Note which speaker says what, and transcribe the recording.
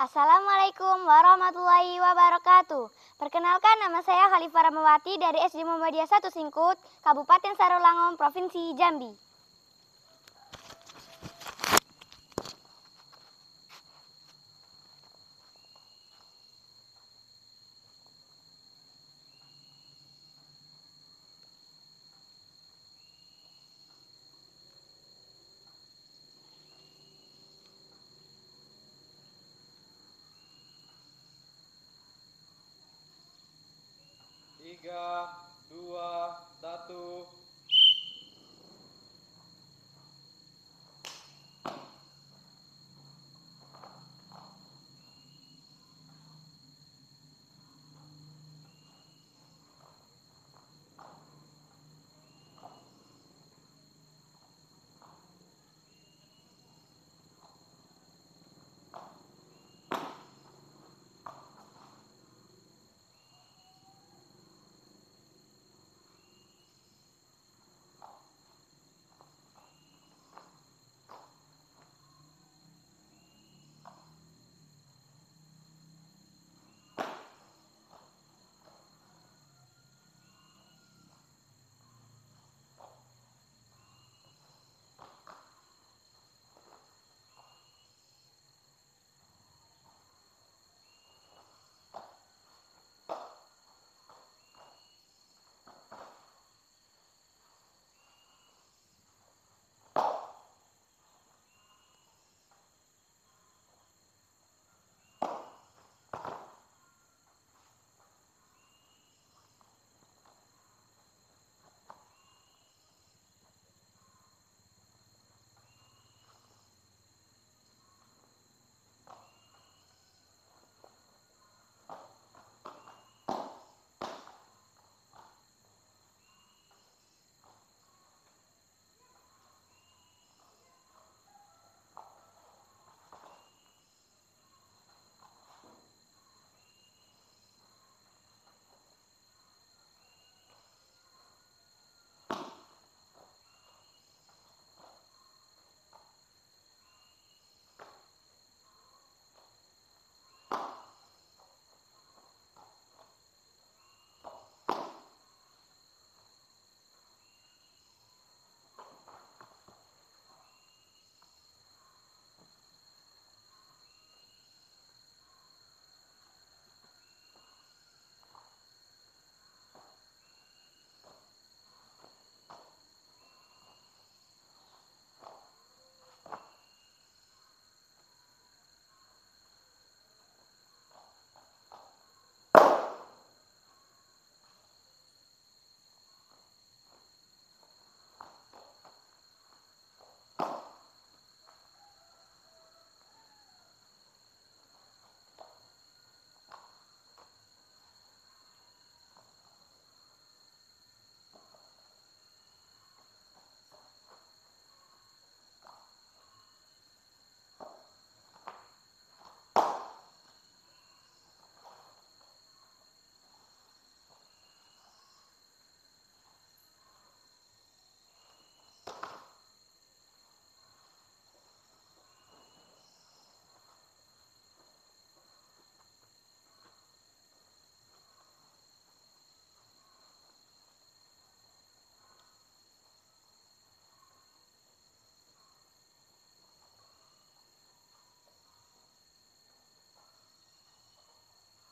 Speaker 1: Assalamualaikum warahmatullahi wabarakatuh. Perkenalkan nama saya Khalifah Ramawati dari SD Muhammadiyah 1 Singkut, Kabupaten Sarolangun, Provinsi Jambi.